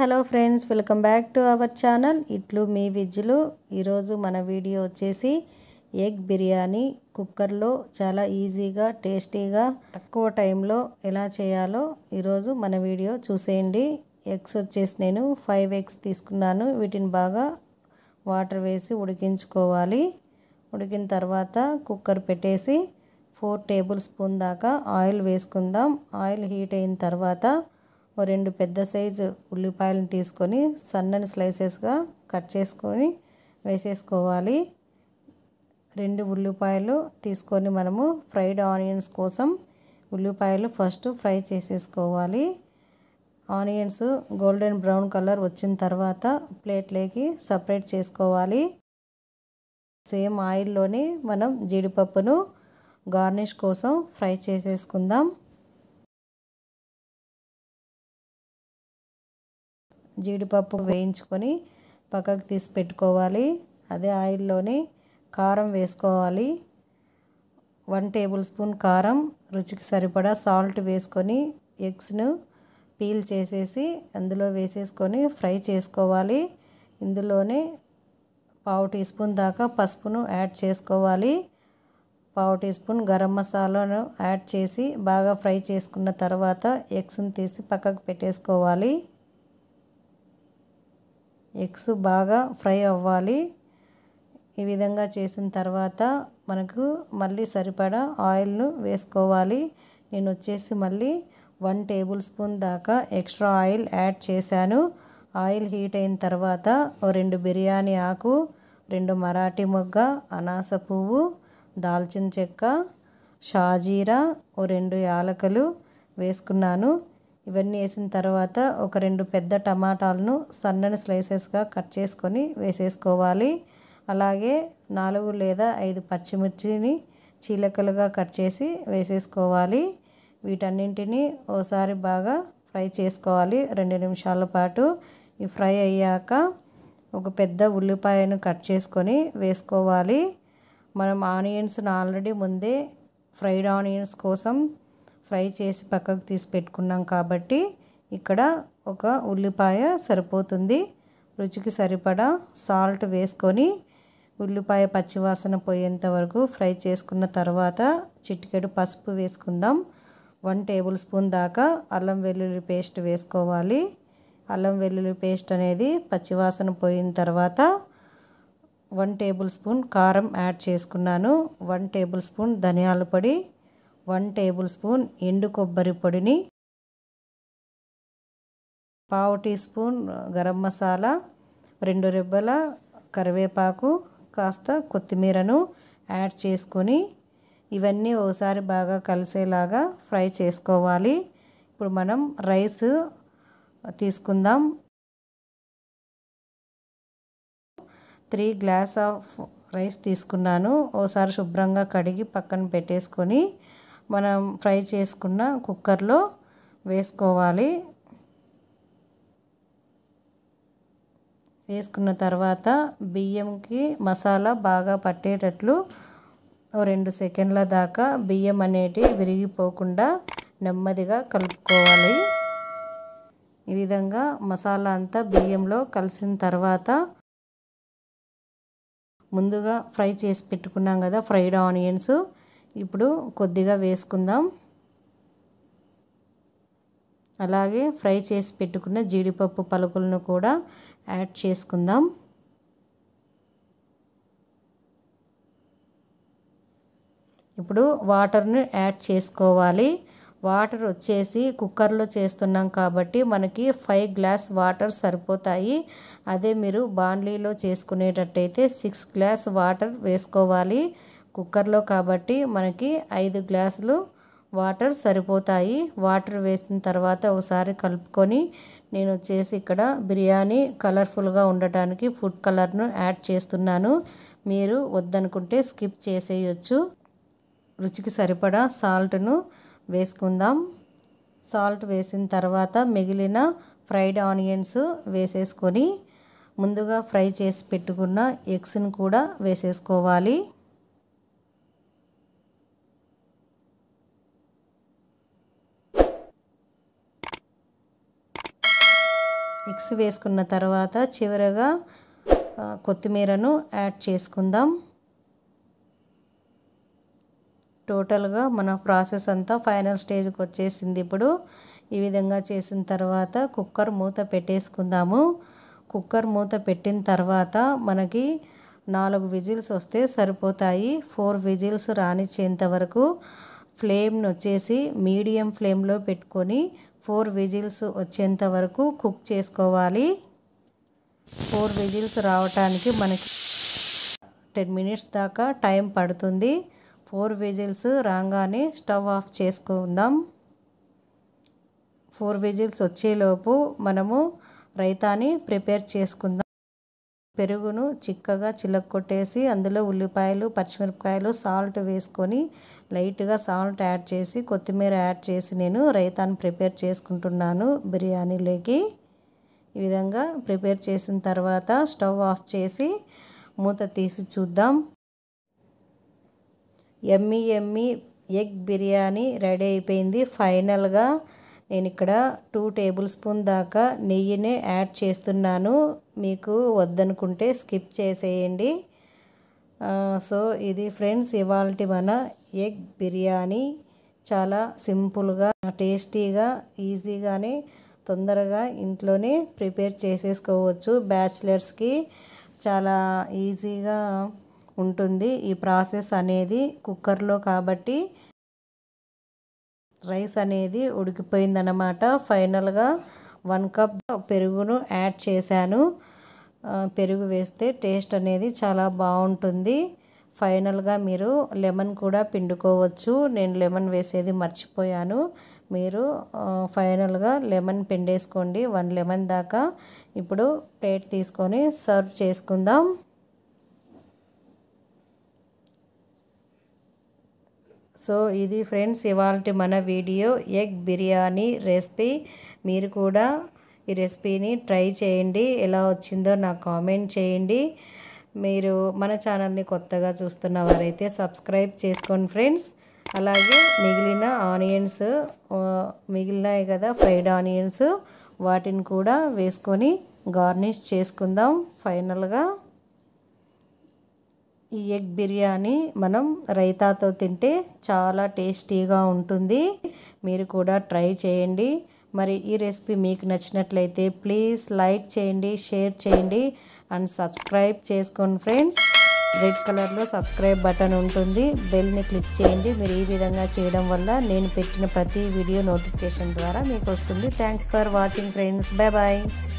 hello friends welcome back to our channel ఇట్లు మీ విజ్జులు ఈరోజు మన వీడియో వచ్చేసి ఎగ్ బిర్యానీ కుక్కర్లో చాలా ఈజీగా టేస్టీగా తక్కువ టైంలో ఎలా చేయాలో ఈరోజు మన వీడియో చూసేయండి ఎగ్స్ వచ్చేసి నేను ఫైవ్ ఎగ్స్ తీసుకున్నాను వీటిని బాగా వాటర్ వేసి ఉడికించుకోవాలి ఉడికిన తర్వాత కుక్కర్ పెట్టేసి ఫోర్ టేబుల్ స్పూన్ దాకా ఆయిల్ వేసుకుందాం ఆయిల్ హీట్ అయిన తర్వాత ఓ రెండు పెద్ద సైజు ఉల్లిపాయలను తీసుకొని సన్నని స్లైసెస్గా కట్ చేసుకొని వేసేసుకోవాలి రెండు ఉల్లిపాయలు తీసుకొని మనము ఫ్రైడ్ ఆనియన్స్ కోసం ఉల్లిపాయలు ఫస్ట్ ఫ్రై చేసేసుకోవాలి ఆనియన్స్ గోల్డెన్ బ్రౌన్ కలర్ వచ్చిన తర్వాత ప్లేట్లోకి సపరేట్ చేసుకోవాలి సేమ్ ఆయిల్లోనే మనం జీడిపప్పును గార్నిష్ కోసం ఫ్రై చేసేసుకుందాం జీడిపప్పు వేయించుకొని పక్కకు తీసి పెట్టుకోవాలి అదే ఆయిల్లోని కారం వేసుకోవాలి వన్ టేబుల్ స్పూన్ కారం రుచికి సరిపడా సాల్ట్ వేసుకొని ఎగ్స్ను పీల్ చేసేసి అందులో వేసేసుకొని ఫ్రై చేసుకోవాలి ఇందులోనే పావు టీ స్పూన్ దాకా పసుపును యాడ్ చేసుకోవాలి పావు టీ స్పూన్ గరం మసాలాను యాడ్ చేసి బాగా ఫ్రై చేసుకున్న తర్వాత ఎగ్స్ను తీసి పక్కకు పెట్టేసుకోవాలి ఎగ్స్ బాగా ఫ్రై అవ్వాలి ఈ విధంగా చేసిన తర్వాత మనకు మళ్ళీ సరిపడా ఆయిల్ను వేసుకోవాలి నేను వచ్చేసి మళ్ళీ వన్ టేబుల్ స్పూన్ దాకా ఎక్స్ట్రా ఆయిల్ యాడ్ చేశాను ఆయిల్ హీట్ అయిన తర్వాత రెండు బిర్యానీ ఆకు రెండు మరాఠీ మొగ్గ అనాస పువ్వు దాల్చిన చెక్క షాజీరా ఓ రెండు యాలకులు వేసుకున్నాను ఇవన్నీ వేసిన తర్వాత ఒక రెండు పెద్ద టమాటాలను సన్నని స్లైసెస్గా కట్ చేసుకొని వేసేసుకోవాలి అలాగే నాలుగు లేదా ఐదు పచ్చిమిర్చిని చీలకలుగా కట్ చేసి వేసేసుకోవాలి వీటన్నింటినీ ఓసారి బాగా ఫ్రై చేసుకోవాలి రెండు నిమిషాల పాటు ఈ ఫ్రై అయ్యాక ఒక పెద్ద ఉల్లిపాయను కట్ చేసుకొని వేసుకోవాలి మనం ఆనియన్స్ను ఆల్రెడీ ముందే ఫ్రైడ్ ఆనియన్స్ కోసం ఫ్రై చేసి పక్కకు తీసి పెట్టుకున్నాం కాబట్టి ఇక్కడ ఒక ఉల్లిపాయ సరిపోతుంది రుచికి సరిపడా సాల్ట్ వేసుకొని ఉల్లిపాయ పచ్చివాసన పోయేంత వరకు ఫ్రై చేసుకున్న తర్వాత చిటికెడు పసుపు వేసుకుందాం వన్ టేబుల్ స్పూన్ దాకా అల్లం వెల్లుల్లి పేస్ట్ వేసుకోవాలి అల్లం వెల్లుల్లి పేస్ట్ అనేది పచ్చివాసన పోయిన తర్వాత వన్ టేబుల్ స్పూన్ కారం యాడ్ చేసుకున్నాను వన్ టేబుల్ స్పూన్ ధనియాల పొడి వన్ టేబుల్ స్పూన్ ఎండు కొబ్బరి పొడిని పావు టీ స్పూన్ గరం మసాలా రెండు రెబ్బల కరివేపాకు కాస్త కొత్తిమీరను యాడ్ చేసుకొని ఇవన్నీ ఒకసారి బాగా కలిసేలాగా ఫ్రై చేసుకోవాలి ఇప్పుడు మనం రైస్ తీసుకుందాం త్రీ గ్లాస్ ఆఫ్ రైస్ తీసుకున్నాను ఓసారి శుభ్రంగా కడిగి పక్కన పెట్టేసుకొని మనం ఫ్రై చేసుకున్న కుక్కర్లో వేసుకోవాలి వేసుకున్న తర్వాత బియ్యంకి మసాలా బాగా పట్టేటట్లు రెండు సెకండ్ల దాకా బియ్యం అనేటివి విరిగిపోకుండా నెమ్మదిగా కలుపుకోవాలి ఈ విధంగా మసాలా అంతా బియ్యంలో కలిసిన తర్వాత ముందుగా ఫ్రై చేసి పెట్టుకున్నాం కదా ఫ్రైడ్ ఆనియన్స్ ఇప్పుడు కొద్దిగా వేసుకుందాం అలాగే ఫ్రై చేసి పెట్టుకున్న జీడిపప్పు పలుకులను కూడా యాడ్ చేసుకుందాం ఇప్పుడు వాటర్ను యాడ్ చేసుకోవాలి వాటర్ వచ్చేసి కుక్కర్లో చేస్తున్నాం కాబట్టి మనకి ఫైవ్ గ్లాస్ వాటర్ సరిపోతాయి అదే మీరు బాండ్లీలో చేసుకునేటట్టయితే సిక్స్ గ్లాస్ వాటర్ వేసుకోవాలి కుక్కర్లో కాబట్టి మనకి ఐదు గ్లాసులు వాటర్ సరిపోతాయి వాటర్ వేసిన తర్వాత ఒకసారి కలుపుకొని నేను వచ్చేసి ఇక్కడ బిర్యానీ కలర్ఫుల్గా ఉండటానికి ఫుడ్ కలర్ను యాడ్ చేస్తున్నాను మీరు వద్దనుకుంటే స్కిప్ చేసేయచ్చు రుచికి సరిపడా సాల్ట్ను వేసుకుందాం సాల్ట్ వేసిన తర్వాత మిగిలిన ఫ్రైడ్ ఆనియన్స్ వేసేసుకొని ముందుగా ఫ్రై చేసి పెట్టుకున్న ఎగ్స్ని కూడా వేసేసుకోవాలి మిక్స్ వేసుకున్న తర్వాత చివరగా కొత్తిమీరను యాడ్ చేసుకుందాం టోటల్గా మన ప్రాసెస్ అంతా ఫైనల్ స్టేజ్కి వచ్చేసింది ఇప్పుడు ఈ విధంగా చేసిన తర్వాత కుక్కర్ మూత పెట్టేసుకుందాము కుక్కర్ మూత పెట్టిన తర్వాత మనకి నాలుగు విజిల్స్ వస్తే సరిపోతాయి ఫోర్ విజిల్స్ రానిచ్చేంత వరకు ఫ్లేమ్ను వచ్చేసి మీడియం ఫ్లేమ్లో పెట్టుకొని ఫోర్ విజిల్స్ వచ్చేంత వరకు కుక్ చేసుకోవాలి ఫోర్ విజిల్స్ రావటానికి మనకి టెన్ మినిట్స్ దాకా టైం పడుతుంది ఫోర్ విజిల్స్ రాగానే స్టవ్ ఆఫ్ చేసుకుందాం ఫోర్ విజిల్స్ వచ్చేలోపు మనము రైతాని ప్రిపేర్ చేసుకుందాం పెరుగును చిక్కగా చిలక్కొట్టేసి అందులో ఉల్లిపాయలు పచ్చిమిరపకాయలు సాల్ట్ వేసుకొని లైట్గా సాల్ట్ యాడ్ చేసి కొత్తిమీర యాడ్ చేసి నేను రైతాన్ని ప్రిపేర్ చేసుకుంటున్నాను బిర్యానీలోకి ఈ విధంగా ప్రిపేర్ చేసిన తర్వాత స్టవ్ ఆఫ్ చేసి మూత తీసి చూద్దాం ఎమ్మి ఎమ్మి ఎగ్ బిర్యానీ రెడీ అయిపోయింది ఫైనల్గా నేను ఇక్కడ టూ టేబుల్ స్పూన్ దాకా నెయ్యిని యాడ్ చేస్తున్నాను మీకు వద్దనుకుంటే స్కిప్ చేసేయండి సో ఇది ఫ్రెండ్స్ ఇవాళ మన ఎగ్ బిర్యానీ చాలా సింపుల్గా టేస్టీగా ఈజీగానే తొందరగా ఇంట్లోనే ప్రిపేర్ చేసేసుకోవచ్చు బ్యాచిలర్స్కి చాలా ఈజీగా ఉంటుంది ఈ ప్రాసెస్ అనేది కుక్కర్లో కాబట్టి రైస్ అనేది ఉడికిపోయిందనమాట ఫైనల్గా వన్ కప్ పెరుగును యాడ్ చేశాను పెరుగు వేస్తే టేస్ట్ అనేది చాలా బాగుంటుంది ఫైనల్గా మీరు లెమన్ కూడా పిండుకోవచ్చు నేను లెమన్ వేసేది మర్చిపోయాను మీరు ఫైనల్గా లెమన్ పిండేసుకోండి వన్ లెమన్ దాకా ఇప్పుడు ప్లేట్ తీసుకొని సర్వ్ చేసుకుందాం సో ఇది ఫ్రెండ్స్ ఇవాళ మన వీడియో ఎగ్ బిర్యానీ రెసిపీ మీరు కూడా ఈ రెసిపీని ట్రై చేయండి ఎలా వచ్చిందో నాకు కామెంట్ చేయండి మీరు మన ఛానల్ని కొత్తగా చూస్తున్న వారైతే సబ్స్క్రైబ్ చేసుకోండి ఫ్రెండ్స్ అలాగే మిగిలిన ఆనియన్స్ మిగిలినాయి కదా ఫ్రైడ్ ఆనియన్స్ వాటిని కూడా వేసుకొని గార్నిష్ చేసుకుందాం ఫైనల్గా ఈ ఎగ్ బిర్యానీ మనం రైతాతో తింటే చాలా టేస్టీగా ఉంటుంది మీరు కూడా ట్రై చేయండి మరి ఈ రెసిపీ మీకు నచ్చినట్లయితే ప్లీజ్ లైక్ చేయండి షేర్ చేయండి అండ్ సబ్స్క్రైబ్ చేసుకోండి ఫ్రెండ్స్ రెడ్ కలర్లో సబ్స్క్రైబ్ బటన్ ఉంటుంది బెల్ని క్లిక్ చేయండి మీరు ఈ విధంగా చేయడం వల్ల నేను పెట్టిన ప్రతి వీడియో నోటిఫికేషన్ ద్వారా మీకు వస్తుంది thanks for watching friends bye bye